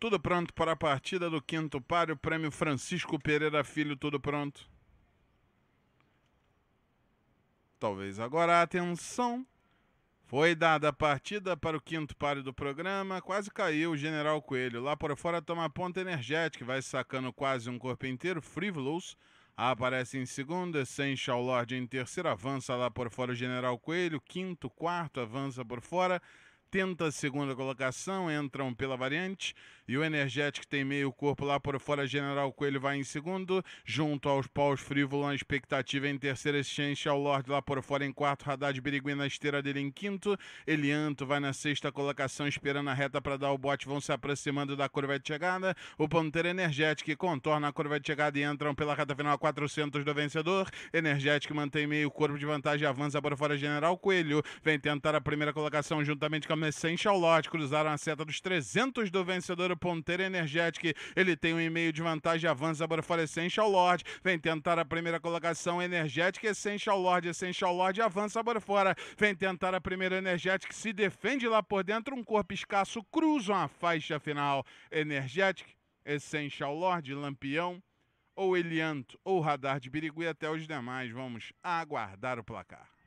Tudo pronto para a partida do quinto páreo, prêmio Francisco Pereira Filho, tudo pronto. Talvez agora a atenção. Foi dada a partida para o quinto páreo do programa. Quase caiu o General Coelho. Lá por fora toma a ponta energética. Vai sacando quase um corpo inteiro. Frivolous aparece em segunda. Essential Lord em terceiro. Avança lá por fora o General Coelho. Quinto, quarto avança por fora. 70 segunda colocação, entram pela variante. E o Energético tem meio corpo lá por fora. General Coelho vai em segundo. Junto aos paus, Frívolo a expectativa em terceiro. Exchange ao Lorde lá por fora em quarto. de Birigui na esteira dele em quinto. Elianto vai na sexta colocação, esperando a reta para dar o bote. Vão se aproximando da curva de chegada. O Ponteiro Energético contorna a curva de chegada e entram pela reta final a 400 do vencedor. Energético mantém meio corpo de vantagem. Avança por fora. General Coelho vem tentar a primeira colocação juntamente com From Essential Lot cruzaram a seta dos 300 do vencedor, o ponteiro Energetic. Ele tem um e-mail de vantagem, avança para fora Essential Lord. Vem tentar a primeira colocação, Energetic Essential Lord. Essential Lord avança para fora. Vem tentar a primeira Energetic, se defende lá por dentro. Um corpo escasso cruzam a faixa final. Energetic, Essential Lord, Lampião ou Elianto ou Radar de Birigui até os demais. Vamos aguardar o placar.